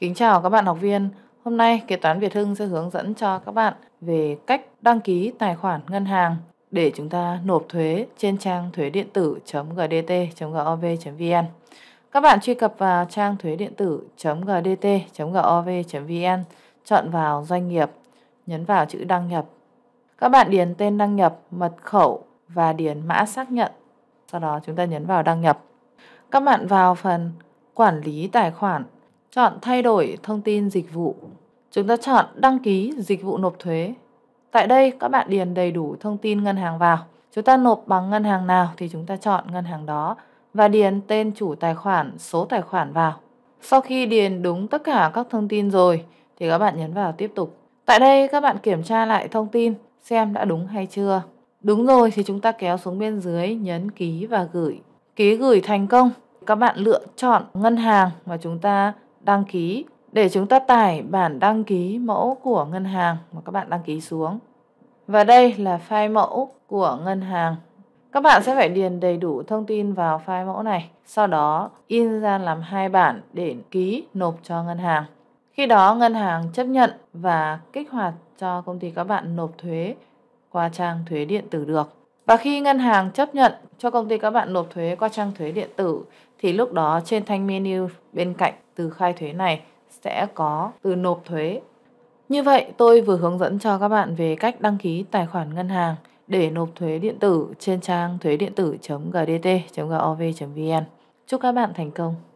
Kính chào các bạn học viên. Hôm nay Kế toán Việt Hưng sẽ hướng dẫn cho các bạn về cách đăng ký tài khoản ngân hàng để chúng ta nộp thuế trên trang thuế điện tử.gdt.gov.vn. Các bạn truy cập vào trang thuế điện tử.gdt.gov.vn, chọn vào doanh nghiệp, nhấn vào chữ đăng nhập. Các bạn điền tên đăng nhập, mật khẩu và điền mã xác nhận. Sau đó chúng ta nhấn vào đăng nhập. Các bạn vào phần quản lý tài khoản Chọn thay đổi thông tin dịch vụ. Chúng ta chọn đăng ký dịch vụ nộp thuế. Tại đây các bạn điền đầy đủ thông tin ngân hàng vào. Chúng ta nộp bằng ngân hàng nào thì chúng ta chọn ngân hàng đó và điền tên chủ tài khoản, số tài khoản vào. Sau khi điền đúng tất cả các thông tin rồi thì các bạn nhấn vào tiếp tục. Tại đây các bạn kiểm tra lại thông tin xem đã đúng hay chưa. Đúng rồi thì chúng ta kéo xuống bên dưới nhấn ký và gửi. Ký gửi thành công. Các bạn lựa chọn ngân hàng mà chúng ta đăng ký để chúng ta tải bản đăng ký mẫu của ngân hàng mà các bạn đăng ký xuống. Và đây là file mẫu của ngân hàng. Các bạn sẽ phải điền đầy đủ thông tin vào file mẫu này, sau đó in ra làm hai bản để ký nộp cho ngân hàng. Khi đó ngân hàng chấp nhận và kích hoạt cho công ty các bạn nộp thuế qua trang thuế điện tử được. Và khi ngân hàng chấp nhận cho công ty các bạn nộp thuế qua trang thuế điện tử thì lúc đó trên thanh menu bên cạnh từ khai thuế này sẽ có từ nộp thuế. Như vậy tôi vừa hướng dẫn cho các bạn về cách đăng ký tài khoản ngân hàng để nộp thuế điện tử trên trang thuế điện tử.gdt.gov.vn. Chúc các bạn thành công!